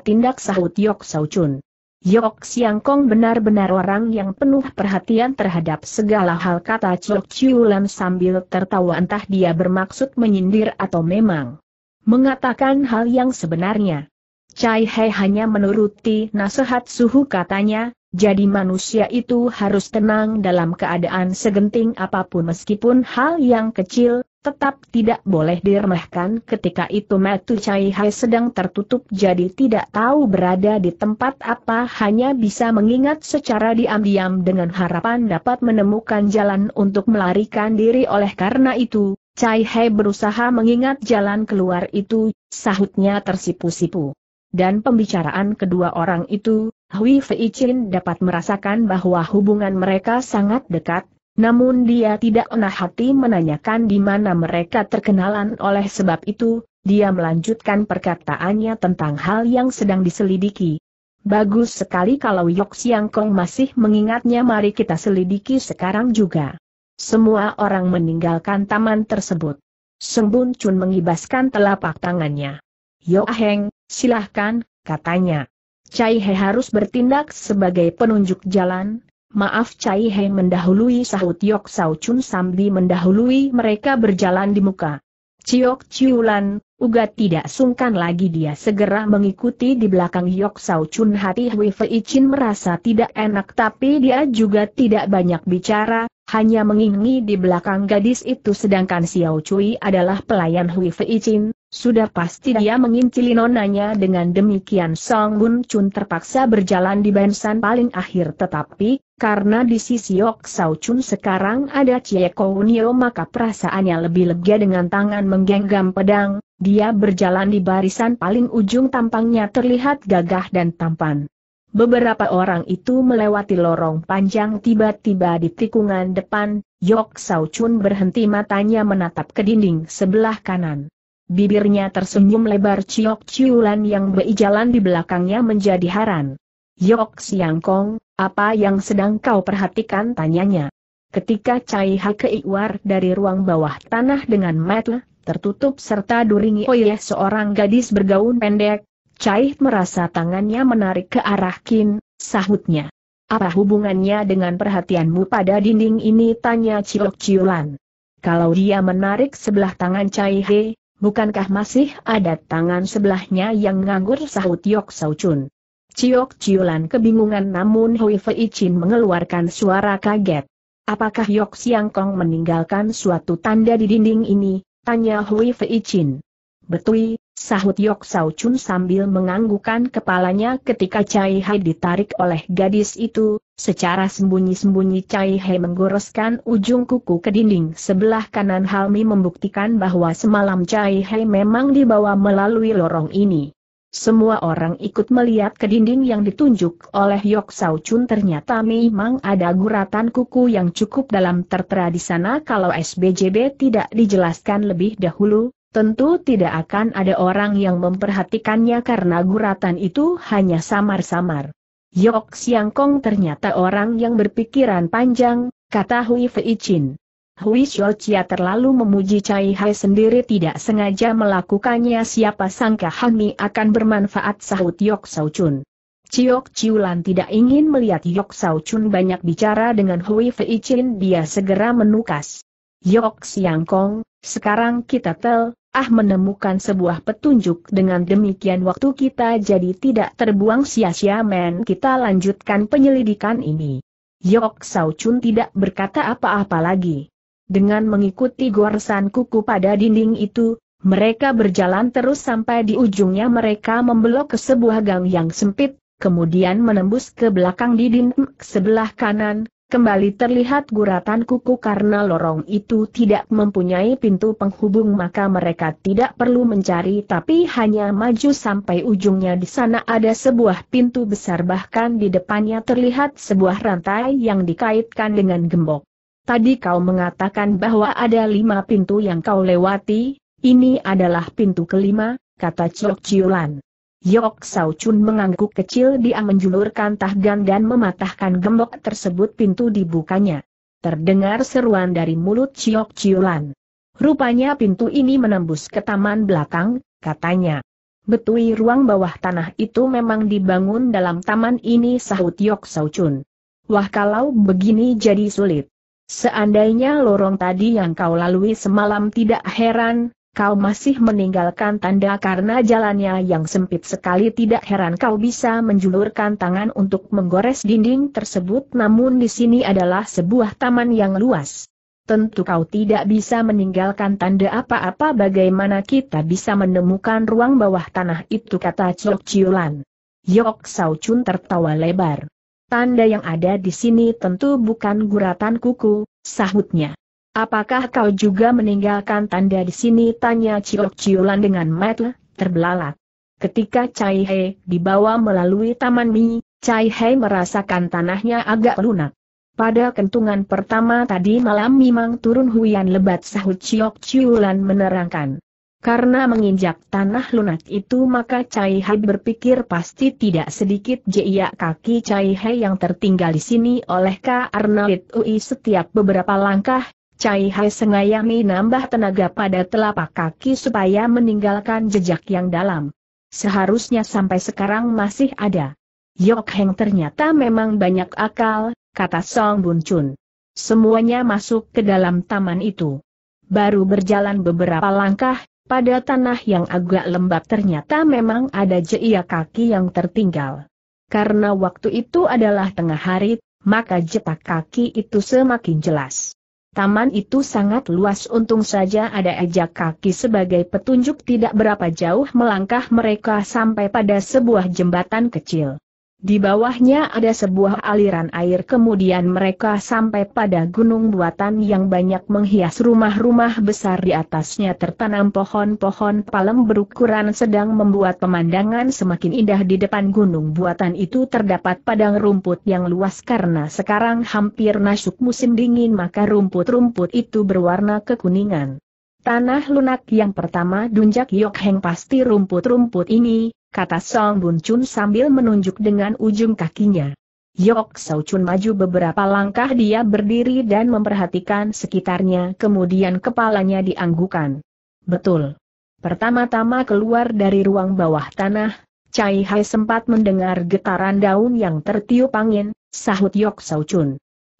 tindak sahut Yok Sau Chun. Yok Siang Kong benar-benar orang yang penuh perhatian terhadap segala hal kata Chok Chiulan sambil tertawa entah dia bermaksud menyindir atau memang mengatakan hal yang sebenarnya. Cai He hanya menuruti nasihat suhu katanya, jadi manusia itu harus tenang dalam keadaan segenting apapun meskipun hal yang kecil, tetap tidak boleh diremehkan ketika itu Matu Chai Hai sedang tertutup jadi tidak tahu berada di tempat apa hanya bisa mengingat secara diam-diam dengan harapan dapat menemukan jalan untuk melarikan diri oleh karena itu, Chai Hai berusaha mengingat jalan keluar itu, sahutnya tersipu-sipu. Dan pembicaraan kedua orang itu, Hui Fei Chin dapat merasakan bahwa hubungan mereka sangat dekat, namun dia tidak enak hati menanyakan di mana mereka terkenalan oleh sebab itu, dia melanjutkan perkataannya tentang hal yang sedang diselidiki. Bagus sekali kalau Yok Siang Kong masih mengingatnya mari kita selidiki sekarang juga. Semua orang meninggalkan taman tersebut. Sembun Chun mengibaskan telapak tangannya. Yo Aheng, silahkan, katanya. Cai He harus bertindak sebagai penunjuk jalan. Maaf Cai He mendahului sahut Yok Sao Chun sambil mendahului mereka berjalan di muka. Ciok Ciulan, Uga tidak sungkan lagi dia segera mengikuti di belakang Yok Sau Chun hati Hui Fei Chin merasa tidak enak tapi dia juga tidak banyak bicara, hanya mengingi di belakang gadis itu sedangkan Xiao Cui adalah pelayan Hui Fei Chin, sudah pasti dia mengincili nonanya dengan demikian Song Bun Chun terpaksa berjalan di bensan paling akhir tetapi, karena di sisi Yok Sao Chun sekarang ada Cie Nio maka perasaannya lebih lega dengan tangan menggenggam pedang, dia berjalan di barisan paling ujung tampangnya terlihat gagah dan tampan. Beberapa orang itu melewati lorong panjang tiba-tiba di tikungan depan, Yok Sao Chun berhenti matanya menatap ke dinding sebelah kanan. Bibirnya tersenyum lebar Ciok Ciulan yang berjalan di belakangnya menjadi haran. Yok Siang Kong, apa yang sedang kau perhatikan tanyanya. Ketika Cai Ha Iwar dari ruang bawah tanah dengan mata tertutup serta duringi oleh iya, seorang gadis bergaun pendek, Cai merasa tangannya menarik ke arah Kin, sahutnya. Apa hubungannya dengan perhatianmu pada dinding ini tanya Ciok Ciulan. Kalau dia menarik sebelah tangan Cai He, bukankah masih ada tangan sebelahnya yang nganggur sahut Yok Saucun. Ciok Ciulan kebingungan namun Hui Fei Chin mengeluarkan suara kaget. Apakah Yok Siang Kong meninggalkan suatu tanda di dinding ini? Tanya Hui Fei Chin. Betui, sahut Yok Sao Chun sambil menganggukkan kepalanya ketika Cai Hai ditarik oleh gadis itu, secara sembunyi-sembunyi Cai Hai menggoreskan ujung kuku ke dinding sebelah kanan Halmi membuktikan bahwa semalam Cai Hai memang dibawa melalui lorong ini. Semua orang ikut melihat ke dinding yang ditunjuk oleh Yok Sao Chun ternyata memang ada guratan kuku yang cukup dalam tertera di sana kalau SBJB tidak dijelaskan lebih dahulu, tentu tidak akan ada orang yang memperhatikannya karena guratan itu hanya samar-samar. Yok Siang Kong ternyata orang yang berpikiran panjang, kata Hui Fei Chin. Hui Xiaochia terlalu memuji Cai Hai sendiri tidak sengaja melakukannya siapa sangka Hami akan bermanfaat sahut Yok Sao Chun. Ciok Ciulan tidak ingin melihat Yok Sao Chun banyak bicara dengan Hui Fei Chin dia segera menukas. Yok Siang Kong, sekarang kita tel, ah menemukan sebuah petunjuk dengan demikian waktu kita jadi tidak terbuang sia-sia men kita lanjutkan penyelidikan ini. Yok Sao Chun tidak berkata apa-apa lagi. Dengan mengikuti goresan kuku pada dinding itu, mereka berjalan terus sampai di ujungnya mereka membelok ke sebuah gang yang sempit, kemudian menembus ke belakang di dinding sebelah kanan, kembali terlihat guratan kuku karena lorong itu tidak mempunyai pintu penghubung maka mereka tidak perlu mencari tapi hanya maju sampai ujungnya di sana ada sebuah pintu besar bahkan di depannya terlihat sebuah rantai yang dikaitkan dengan gembok. Tadi kau mengatakan bahwa ada lima pintu yang kau lewati, ini adalah pintu kelima, kata Chok Chiulan. Yok Sao Chun mengangguk kecil dia menjulurkan tahgan dan mematahkan gembok tersebut pintu dibukanya. Terdengar seruan dari mulut Chok Chiulan. Rupanya pintu ini menembus ke taman belakang, katanya. Betui ruang bawah tanah itu memang dibangun dalam taman ini sahut Yok Chun. Wah kalau begini jadi sulit. Seandainya lorong tadi yang kau lalui semalam tidak heran, kau masih meninggalkan tanda karena jalannya yang sempit sekali tidak heran kau bisa menjulurkan tangan untuk menggores dinding tersebut namun di sini adalah sebuah taman yang luas. Tentu kau tidak bisa meninggalkan tanda apa-apa bagaimana kita bisa menemukan ruang bawah tanah itu kata Chok Chiulan. Yok Sao Chun tertawa lebar. Tanda yang ada di sini tentu bukan guratan kuku, sahutnya. Apakah kau juga meninggalkan tanda di sini? Tanya Ciok Ciulan dengan mata terbelalak. Ketika Cai He dibawa melalui taman Mi, Cai He merasakan tanahnya agak lunak. Pada kentungan pertama tadi malam memang turun huyan lebat sahut Ciok Ciulan menerangkan. Karena menginjak tanah lunak itu maka Cai Hai berpikir pasti tidak sedikit jeia kaki Cai Hai yang tertinggal di sini oleh karena Ui setiap beberapa langkah, Cai Hai sengayami nambah tenaga pada telapak kaki supaya meninggalkan jejak yang dalam. Seharusnya sampai sekarang masih ada. Yok Heng ternyata memang banyak akal, kata Song Bun Chun. Semuanya masuk ke dalam taman itu. Baru berjalan beberapa langkah, pada tanah yang agak lembab ternyata memang ada jeia kaki yang tertinggal. Karena waktu itu adalah tengah hari, maka jetak kaki itu semakin jelas. Taman itu sangat luas untung saja ada ejak kaki sebagai petunjuk tidak berapa jauh melangkah mereka sampai pada sebuah jembatan kecil. Di bawahnya ada sebuah aliran air kemudian mereka sampai pada gunung buatan yang banyak menghias rumah-rumah besar di atasnya tertanam pohon-pohon palem berukuran sedang membuat pemandangan semakin indah di depan gunung buatan itu terdapat padang rumput yang luas karena sekarang hampir masuk musim dingin maka rumput-rumput itu berwarna kekuningan. Tanah lunak yang pertama Dunjak Yok Heng pasti rumput-rumput ini, kata Song Bun Chun sambil menunjuk dengan ujung kakinya. Yok Sauchun Chun maju beberapa langkah dia berdiri dan memperhatikan sekitarnya kemudian kepalanya dianggukan. Betul. Pertama-tama keluar dari ruang bawah tanah, Cai Hai sempat mendengar getaran daun yang tertiup angin, sahut Yok Sauchun. Chun.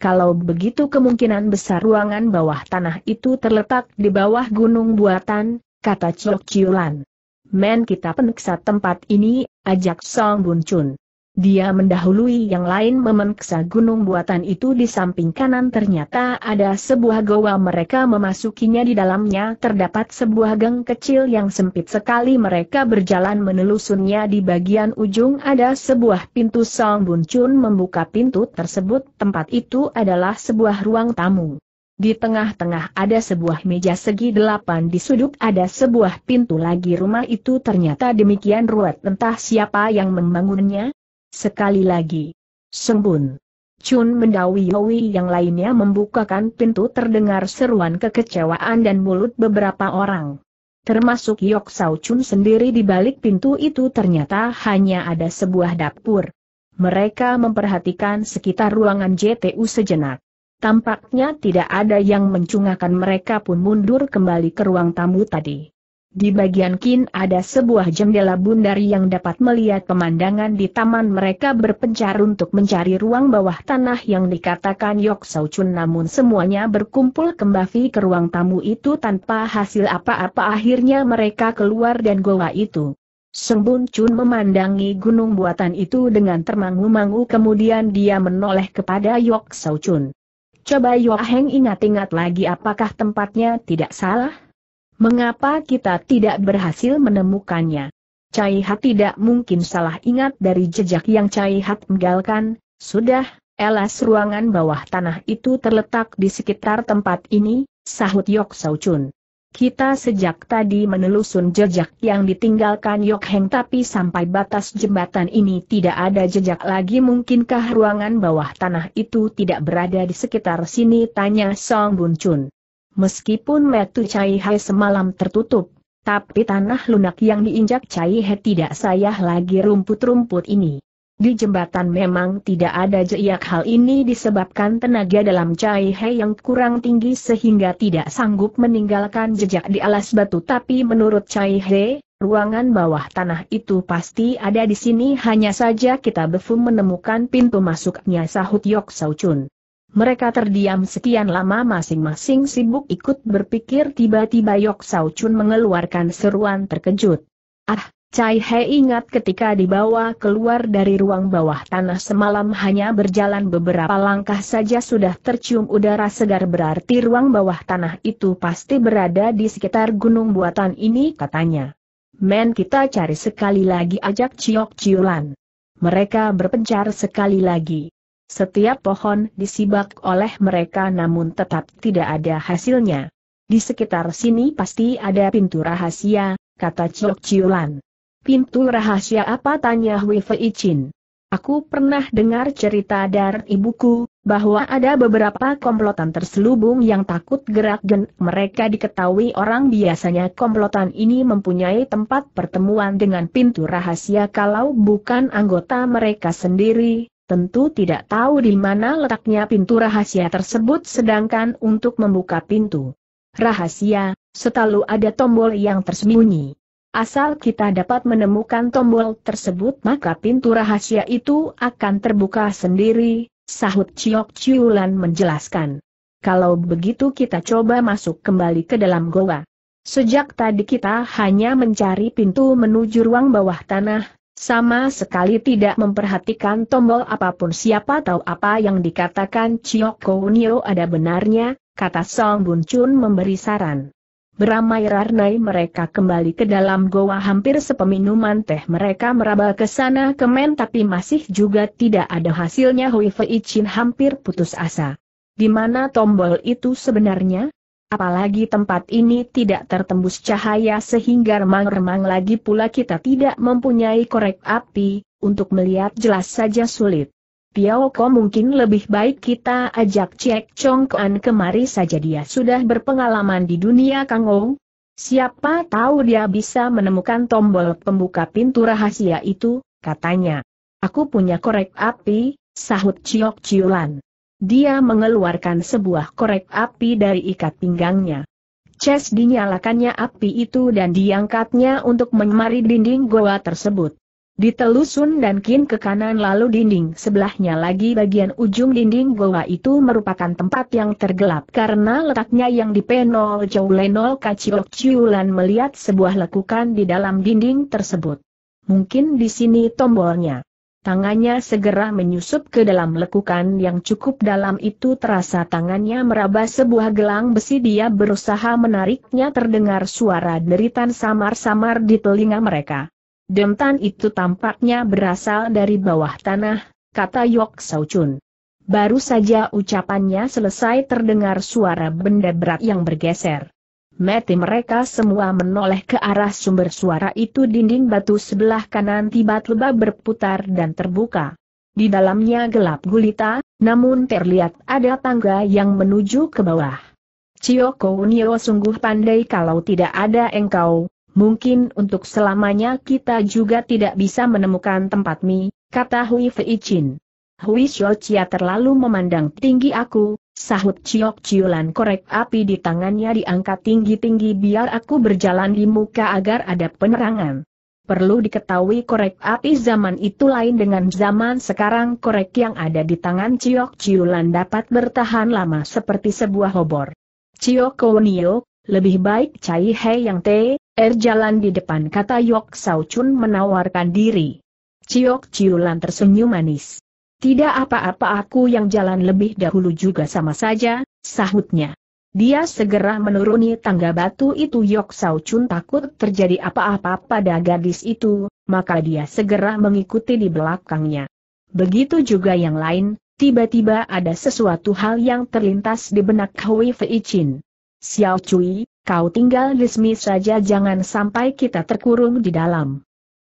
Kalau begitu kemungkinan besar ruangan bawah tanah itu terletak di bawah gunung buatan, kata Chok Lan men kita peneksa tempat ini, ajak Song Bun Dia mendahului yang lain memeksa gunung buatan itu di samping kanan ternyata ada sebuah goa mereka memasukinya di dalamnya terdapat sebuah gang kecil yang sempit sekali mereka berjalan menelusunnya di bagian ujung ada sebuah pintu Song Bun Chun membuka pintu tersebut tempat itu adalah sebuah ruang tamu. Di tengah-tengah ada sebuah meja segi delapan di sudut ada sebuah pintu lagi rumah itu ternyata demikian ruwet entah siapa yang membangunnya. Sekali lagi. Sembun. Chun mendawi-dawi yang lainnya membukakan pintu terdengar seruan kekecewaan dan mulut beberapa orang. Termasuk Yok Sao Chun sendiri di balik pintu itu ternyata hanya ada sebuah dapur. Mereka memperhatikan sekitar ruangan JTU sejenak. Tampaknya tidak ada yang mencungakan mereka pun mundur kembali ke ruang tamu tadi. Di bagian kin ada sebuah jendela bundar yang dapat melihat pemandangan di taman mereka berpencar untuk mencari ruang bawah tanah yang dikatakan Yok Sao Chun namun semuanya berkumpul kembali ke ruang tamu itu tanpa hasil apa-apa akhirnya mereka keluar dan goa itu. Sembun Chun memandangi gunung buatan itu dengan termangu-mangu kemudian dia menoleh kepada Yok Sao Chun. Coba Yoaheng ingat-ingat lagi apakah tempatnya tidak salah? Mengapa kita tidak berhasil menemukannya? Cai Hat tidak mungkin salah ingat dari jejak yang Cai Hat menggalkan, sudah, elas ruangan bawah tanah itu terletak di sekitar tempat ini, sahut Yok Sau Chun. Kita sejak tadi menelusun jejak yang ditinggalkan Yok Heng tapi sampai batas jembatan ini tidak ada jejak lagi mungkinkah ruangan bawah tanah itu tidak berada di sekitar sini tanya Song Bun Chun. Meskipun Metu Chai Hai semalam tertutup, tapi tanah lunak yang diinjak Chai Hai tidak sayah lagi rumput-rumput ini. Di jembatan memang tidak ada jeiak hal ini disebabkan tenaga dalam Cai He yang kurang tinggi sehingga tidak sanggup meninggalkan jejak di alas batu tapi menurut Cai He, ruangan bawah tanah itu pasti ada di sini hanya saja kita belum menemukan pintu masuknya sahut Yok Sau Chun. Mereka terdiam sekian lama masing-masing sibuk ikut berpikir tiba-tiba Yok Sau Chun mengeluarkan seruan terkejut. Ah, Cai He ingat ketika dibawa keluar dari ruang bawah tanah semalam hanya berjalan beberapa langkah saja sudah tercium udara segar berarti ruang bawah tanah itu pasti berada di sekitar gunung buatan ini katanya. Men kita cari sekali lagi ajak Ciok Ciulan. Mereka berpencar sekali lagi. Setiap pohon disibak oleh mereka namun tetap tidak ada hasilnya. Di sekitar sini pasti ada pintu rahasia, kata Ciok Ciulan. Pintu rahasia apa tanya Hui Fei Chin. Aku pernah dengar cerita dari ibuku, bahwa ada beberapa komplotan terselubung yang takut gerak gen mereka diketahui orang biasanya komplotan ini mempunyai tempat pertemuan dengan pintu rahasia kalau bukan anggota mereka sendiri, tentu tidak tahu di mana letaknya pintu rahasia tersebut sedangkan untuk membuka pintu rahasia, setelah ada tombol yang tersembunyi. Asal kita dapat menemukan tombol tersebut maka pintu rahasia itu akan terbuka sendiri, sahut Ciok Ciulan menjelaskan. Kalau begitu kita coba masuk kembali ke dalam goa. Sejak tadi kita hanya mencari pintu menuju ruang bawah tanah, sama sekali tidak memperhatikan tombol apapun siapa tahu apa yang dikatakan Ciok Kounio ada benarnya, kata Song Bun Chun memberi saran. Beramai-ramai mereka kembali ke dalam goa hampir sepeminuman teh mereka meraba ke sana kemen tapi masih juga tidak ada hasilnya Hui Fei Chin hampir putus asa. Di mana tombol itu sebenarnya? Apalagi tempat ini tidak tertembus cahaya sehingga remang-remang lagi pula kita tidak mempunyai korek api, untuk melihat jelas saja sulit. Piao Ko mungkin lebih baik kita ajak Cek Chong Kuan kemari saja dia sudah berpengalaman di dunia Kang Ou. Siapa tahu dia bisa menemukan tombol pembuka pintu rahasia itu, katanya. Aku punya korek api, sahut Ciok Ciulan. Dia mengeluarkan sebuah korek api dari ikat pinggangnya. Ches dinyalakannya api itu dan diangkatnya untuk menyemari dinding goa tersebut. Ditelusun dan kin ke kanan lalu dinding sebelahnya lagi bagian ujung dinding goa itu merupakan tempat yang tergelap karena letaknya yang di penol lenol Kaciok Ciulan melihat sebuah lekukan di dalam dinding tersebut. Mungkin di sini tombolnya. Tangannya segera menyusup ke dalam lekukan yang cukup dalam itu terasa tangannya meraba sebuah gelang besi dia berusaha menariknya terdengar suara deritan samar-samar di telinga mereka. Demtan itu tampaknya berasal dari bawah tanah, kata Yok Saucun. Baru saja ucapannya selesai terdengar suara benda berat yang bergeser. Mati mereka semua menoleh ke arah sumber suara itu dinding batu sebelah kanan tiba-tiba berputar dan terbuka. Di dalamnya gelap gulita, namun terlihat ada tangga yang menuju ke bawah. Cioko Unio sungguh pandai kalau tidak ada engkau, Mungkin untuk selamanya kita juga tidak bisa menemukan tempat mi, kata Hui Fei Chin. Hui Chia terlalu memandang tinggi aku, sahut Chiok Chiulan korek api di tangannya diangkat tinggi-tinggi biar aku berjalan di muka agar ada penerangan. Perlu diketahui korek api zaman itu lain dengan zaman sekarang korek yang ada di tangan Chiok Chiulan dapat bertahan lama seperti sebuah obor. Ciok Kowonio, lebih baik Cai Hei Yang Te, Er jalan di depan kata Yok Sao Chun menawarkan diri. Ciok Ciulan tersenyum manis. Tidak apa-apa aku yang jalan lebih dahulu juga sama saja, sahutnya. Dia segera menuruni tangga batu itu Yok Sao Chun takut terjadi apa-apa pada gadis itu, maka dia segera mengikuti di belakangnya. Begitu juga yang lain, tiba-tiba ada sesuatu hal yang terlintas di benak Hui Fei Chin. Xiao Cui, kau tinggal bisnis saja jangan sampai kita terkurung di dalam.